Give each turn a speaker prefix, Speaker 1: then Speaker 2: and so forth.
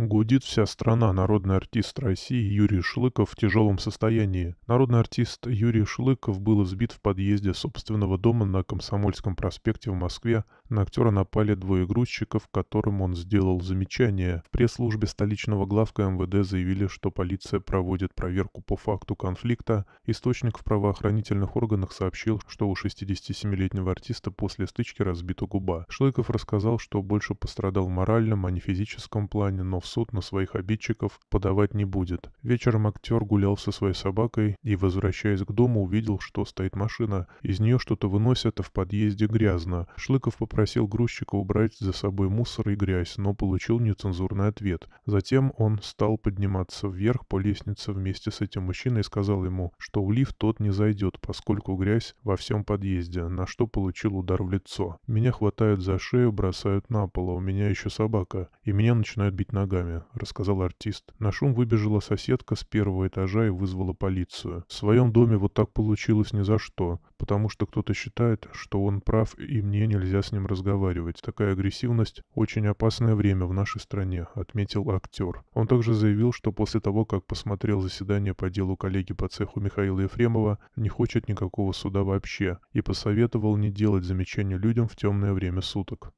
Speaker 1: Гудит вся страна. Народный артист России Юрий Шлыков в тяжелом состоянии. Народный артист Юрий Шлыков был избит в подъезде собственного дома на Комсомольском проспекте в Москве. На актера напали двое грузчиков, которым он сделал замечание. В пресс-службе столичного главка МВД заявили, что полиция проводит проверку по факту конфликта. Источник в правоохранительных органах сообщил, что у 67-летнего артиста после стычки разбита губа. Шлыков рассказал, что больше пострадал в моральном, а не физическом плане, но в суд на своих обидчиков подавать не будет. Вечером актер гулял со своей собакой и, возвращаясь к дому, увидел, что стоит машина. Из нее что-то выносят, а в подъезде грязно. Шлыков попросил грузчика убрать за собой мусор и грязь, но получил нецензурный ответ. Затем он стал подниматься вверх по лестнице вместе с этим мужчиной и сказал ему, что в лифт тот не зайдет, поскольку грязь во всем подъезде, на что получил удар в лицо. Меня хватают за шею, бросают на пол, а у меня еще собака, и меня начинают бить ногами ногами», — рассказал артист. На шум выбежала соседка с первого этажа и вызвала полицию. В своем доме вот так получилось ни за что, потому что кто-то считает, что он прав и мне нельзя с ним разговаривать. Такая агрессивность — очень опасное время в нашей стране», — отметил актер. Он также заявил, что после того, как посмотрел заседание по делу коллеги по цеху Михаила Ефремова, не хочет никакого суда вообще и посоветовал не делать замечания людям в темное время суток.